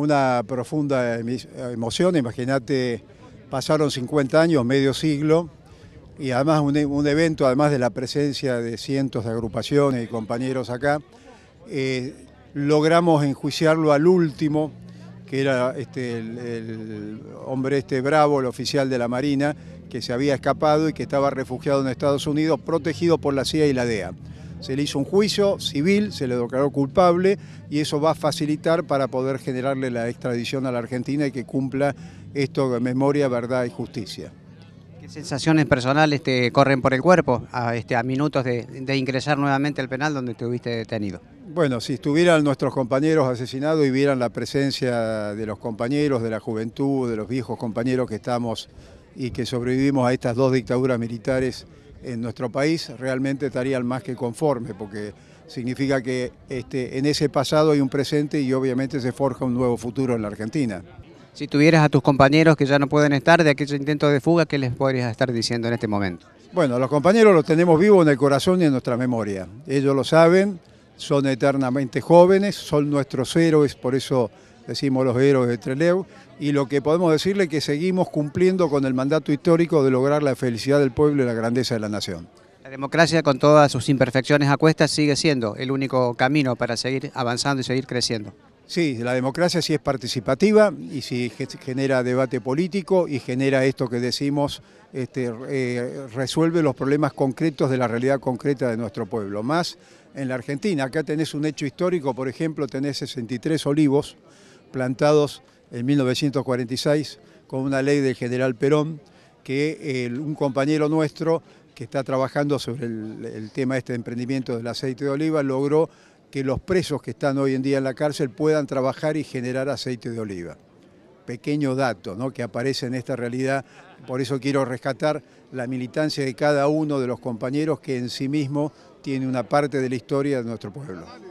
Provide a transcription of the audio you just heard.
Una profunda emoción, imagínate, pasaron 50 años, medio siglo, y además e-, un, evento, además de la presencia de cientos de agrupaciones y compañeros acá, eh, logramos enjuiciarlo al último, que era este, el, hombre este bravo, el oficial de la Marina, que se había escapado y que estaba refugiado en Estados Unidos, protegido por la CIA y la DEA se le hizo un juicio civil, se le declaró culpable y eso va a facilitar para poder generarle la extradición a la Argentina y que cumpla esto de memoria, verdad y justicia. ¿Qué sensaciones personales te corren por el cuerpo a, este, minutos de, de ingresar nuevamente al penal donde estuviste detenido? Bueno, si estuvieran nuestros compañeros asesinados y vieran la presencia de los compañeros, de la juventud, de los viejos compañeros que estamos y que sobrevivimos a estas dos dictaduras militares en nuestro país, realmente estarían más que conformes, porque significa que este, en ese pasado hay un presente y obviamente se forja un nuevo futuro en la Argentina. Si tuvieras a tus compañeros que ya no pueden estar de aquellos intento de fuga, ¿qué les podrías estar diciendo en este momento? Bueno, los compañeros los tenemos vivos en el corazón y en nuestra memoria. Ellos lo saben, son eternamente jóvenes, son nuestros héroes, por eso decimos los héroes de Trelew, y lo que podemos decirle es que seguimos cumpliendo con el mandato histórico de lograr la felicidad del pueblo y la grandeza de la nación. La democracia, con todas sus imperfecciones a cuestas, sigue siendo el único camino para seguir avanzando y seguir creciendo. Sí, la democracia sí es participativa y sí genera debate político y genera esto que decimos, este, resuelve los problemas concretos de la realidad concreta de nuestro pueblo. Más en la Argentina, acá tenés un hecho histórico, por ejemplo, tenés 63 olivos, plantados en 1946 con una ley del general Perón, que un compañero nuestro que está trabajando sobre el, tema tema este emprendimiento del aceite de oliva logró que los presos que están hoy en día en la cárcel puedan trabajar y generar aceite de oliva pequeño dato ¿no? que aparece en esta realidad. Por eso quiero rescatar la militancia de cada uno de los compañeros que en sí mismo tiene una parte de la historia de nuestro pueblo.